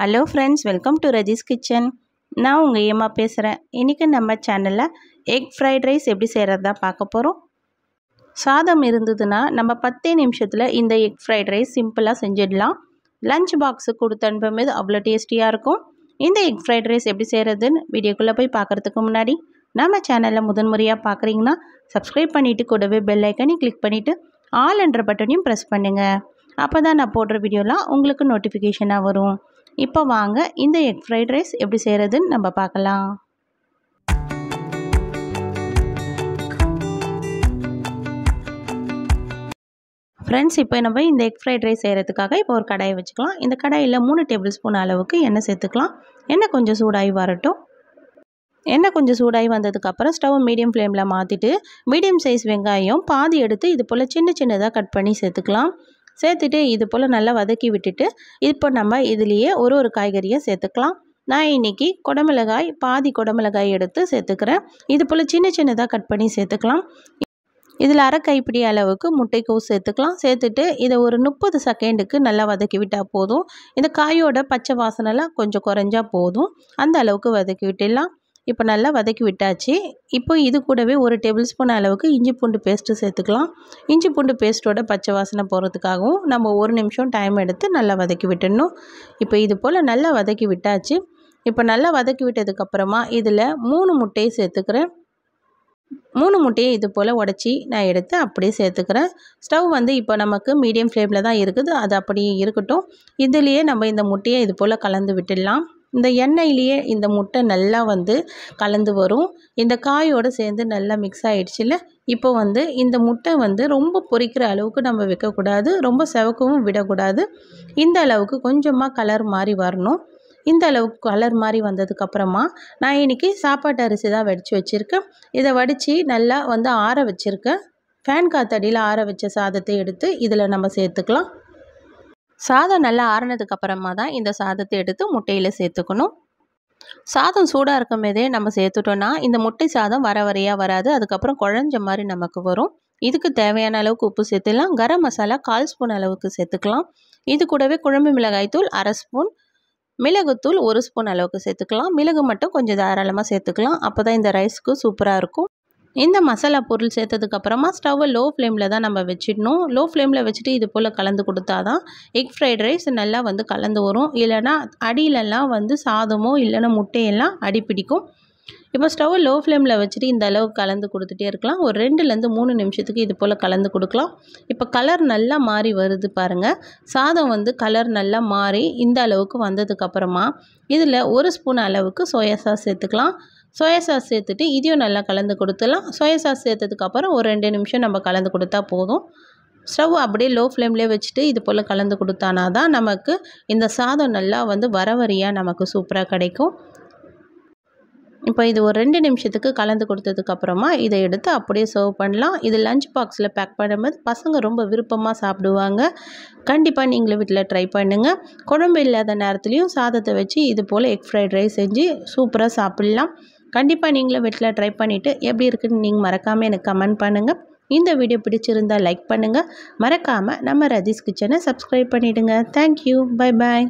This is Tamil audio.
hello friends welcome to Raji's kitchen நான் உங்கள் ஏமா பேசுகிறேன் இன்றைக்கி நம்ம சேனலில் எக் ஃப்ரைட் ரைஸ் எப்படி செய்கிறது தான் பார்க்க போகிறோம் சாதம் இருந்ததுன்னா நம்ம பத்தே நிமிஷத்தில் இந்த எக் ஃப்ரைட் ரைஸ் சிம்பிளாக செஞ்சிடலாம் லஞ்ச் பாக்ஸு கொடுத்து அனுப்பும்போது அவ்வளோ டேஸ்டியாக இருக்கும் இந்த எக் ஃப்ரைட் ரைஸ் எப்படி செய்கிறதுன்னு வீடியோக்குள்ளே போய் பார்க்குறதுக்கு முன்னாடி நம்ம சேனலில் முதன்முறையாக பார்க்குறீங்கன்னா சப்ஸ்கிரைப் பண்ணிவிட்டு கூடவே பெல் ஐக்கனையும் கிளிக் பண்ணிவிட்டு ஆல் என்ற பட்டனையும் ப்ரெஸ் பண்ணுங்கள் அப்போ தான் நான் போடுற வீடியோலாம் உங்களுக்கு நோட்டிஃபிகேஷனாக வரும் இப்போ வாங்க இந்த எக் ஃப்ரைட் ரைஸ் எப்படி செய்கிறதுன்னு நம்ம பார்க்கலாம் ஃப்ரெண்ட்ஸ் இப்போ நம்ம இந்த எக் ஃப்ரைட் ரைஸ் செய்கிறதுக்காக இப்போ ஒரு கடாயை வச்சுக்கலாம் இந்த கடாயில் மூணு டேபிள் ஸ்பூன் அளவுக்கு எண்ணெய் சேர்த்துக்கலாம் எண்ணெய் கொஞ்சம் சூடாகி வரட்டும் எண்ணெய் கொஞ்சம் சூடாகி வந்ததுக்கப்புறம் ஸ்டவ் மீடியம் ஃப்ளேமில் மாற்றிட்டு மீடியம் சைஸ் வெங்காயம் பாதி எடுத்து இது போல் சின்ன சின்னதாக கட் பண்ணி சேர்த்துக்கலாம் சேர்த்துட்டு இது போல் நல்லா வதக்கி விட்டுட்டு இப்போ நம்ம இதுலேயே ஒரு ஒரு காய்கறியை சேர்த்துக்கலாம் நான் இன்றைக்கி குடமிளகாய் பாதி குடமிளகாய் எடுத்து சேர்த்துக்கிறேன் இது போல் சின்ன சின்னதாக கட் பண்ணி சேர்த்துக்கலாம் இதில் அரை கைப்பிடி அளவுக்கு முட்டைக்கோஸ் சேர்த்துக்கலாம் சேர்த்துட்டு இதை ஒரு முப்பது செகண்டுக்கு நல்லா வதக்கி விட்டால் போதும் இந்த காயோட பச்சை வாசனைலாம் கொஞ்சம் குறைஞ்சா போதும் அந்த அளவுக்கு வதக்கி விட்டுடலாம் இப்போ நல்லா வதக்கி விட்டாச்சு இப்போ இது கூடவே ஒரு டேபிள் ஸ்பூன் அளவுக்கு இஞ்சி பூண்டு பேஸ்ட்டு சேர்த்துக்கலாம் இஞ்சி பூண்டு பேஸ்ட்டோட பச்சை வாசனை போகிறதுக்காகவும் நம்ம ஒரு நிமிஷம் டைம் எடுத்து நல்லா வதக்கி விட்டுடணும் இப்போ இது போல் நல்லா வதக்கி விட்டாச்சு இப்போ நல்லா வதக்கி விட்டதுக்கப்புறமா இதில் மூணு முட்டையை சேர்த்துக்கிறேன் மூணு முட்டையை இது போல் உடச்சி நான் எடுத்து அப்படியே சேர்த்துக்கிறேன் ஸ்டவ் வந்து இப்போ நமக்கு மீடியம் ஃப்ளேமில் தான் இருக்குது அது அப்படியே இருக்கட்டும் இதுலேயே நம்ம இந்த முட்டையை இது போல் கலந்து விட்டுடலாம் இந்த எண்ணெயிலேயே இந்த முட்டை நல்லா வந்து கலந்து வரும் இந்த காயோடு சேர்ந்து நல்லா மிக்ஸ் இல்லை இப்போ வந்து இந்த முட்டை வந்து ரொம்ப பொறிக்கிற அளவுக்கு நம்ம வைக்கக்கூடாது ரொம்ப செவக்கவும் விடக்கூடாது இந்த அளவுக்கு கொஞ்சமாக கலர் மாதிரி வரணும் இந்த அளவுக்கு கலர் மாதிரி வந்ததுக்கப்புறமா நான் இன்றைக்கி சாப்பாட்டு அரிசி தான் வடித்து வச்சுருக்கேன் இதை வடித்து நல்லா வந்து ஆற வச்சுருக்கேன் ஃபேன் காத்தடியில் ஆற வச்ச சாதத்தை எடுத்து இதில் நம்ம சேர்த்துக்கலாம் சாதம் நல்லா ஆறினதுக்கு அப்புறமா தான் இந்த சாதத்தை எடுத்து முட்டையில் சேர்த்துக்கணும் சாதம் சூடாக இருக்கும் போதே நம்ம சேர்த்துட்டோன்னா இந்த முட்டை சாதம் வர வரையாக வராது அதுக்கப்புறம் குழஞ்ச மாதிரி நமக்கு வரும் இதுக்கு தேவையான அளவுக்கு உப்பு சேர்த்துக்கலாம் கரம் மசாலா கால் ஸ்பூன் அளவுக்கு சேர்த்துக்கலாம் இது கூடவே குழம்பு மிளகாய்த்தூள் அரை ஸ்பூன் மிளகுத்தூள் ஒரு ஸ்பூன் அளவுக்கு சேர்த்துக்கலாம் மிளகு மட்டும் கொஞ்சம் தாராளமாக சேர்த்துக்கலாம் அப்போ தான் இந்த ரைஸ்க்கு சூப்பராக இருக்கும் இந்த மசாலா பொருள் சேர்த்ததுக்கப்புறமா ஸ்டவ்வை லோ ஃப்ளேமில் தான் நம்ம வச்சிடணும் லோ ஃப்ளேமில் வச்சுட்டு இது போல் கலந்து கொடுத்தா தான் எக் ஃப்ரைட் ரைஸ் நல்லா வந்து கலந்து வரும் இல்லைனா அடியிலலாம் வந்து சாதமோ இல்லைனா முட்டையெல்லாம் அடி பிடிக்கும் இப்போ ஸ்டவ் லோ ஃப்ளேமில் வச்சுட்டு இந்த அளவு கலந்து கொடுத்துட்டே இருக்கலாம் ஒரு ரெண்டுலேருந்து மூணு நிமிஷத்துக்கு இது போல் கலந்து கொடுக்கலாம் இப்போ கலர் நல்லா மாறி வருது பாருங்கள் சாதம் வந்து கலர் நல்லா மாறி இந்த அளவுக்கு வந்ததுக்கப்புறமா இதில் ஒரு ஸ்பூன் அளவுக்கு சோயா சாஸ் சேர்த்துக்கலாம் சோயா சாஸ் சேர்த்துட்டு இதையும் நல்லா கலந்து கொடுத்துடலாம் சோயா சாஸ் சேர்த்ததுக்கப்புறம் ஒரு ரெண்டு நிமிஷம் நம்ம கலந்து கொடுத்தா போதும் ஸ்டவ் அப்படியே லோ ஃப்ளேம்லேயே வச்சுட்டு இது போல் கலந்து கொடுத்தானா தான் நமக்கு இந்த சாதம் நல்லா வந்து வரவரியாக நமக்கு சூப்பராக கிடைக்கும் இப்போ இது ஒரு ரெண்டு நிமிஷத்துக்கு கலந்து கொடுத்ததுக்கப்புறமா இதை எடுத்து அப்படியே சர்வ் பண்ணலாம் இது லஞ்ச் பாக்ஸில் பேக் பண்ணும்போது பசங்க ரொம்ப விருப்பமாக சாப்பிடுவாங்க கண்டிப்பாக நீங்களும் வீட்டில் ட்ரை பண்ணுங்கள் குழம்பு இல்லாத நேரத்துலையும் சாதத்தை வச்சு இது போல் எக் ஃப்ரைட் ரைஸ் செஞ்சு சூப்பராக சாப்பிட்லாம் கண்டிப்பாக நீங்களும் வீட்டில் ட்ரை பண்ணிவிட்டு எப்படி இருக்குன்னு நீங்கள் மறக்காமல் எனக்கு கமெண்ட் பண்ணுங்கள் இந்த வீடியோ பிடிச்சிருந்தால் லைக் பண்ணுங்கள் மறக்காமல் நம்ம ரதீஸ் கிச்சனை சப்ஸ்கிரைப் பண்ணிவிடுங்க தேங்க்யூ பை பாய்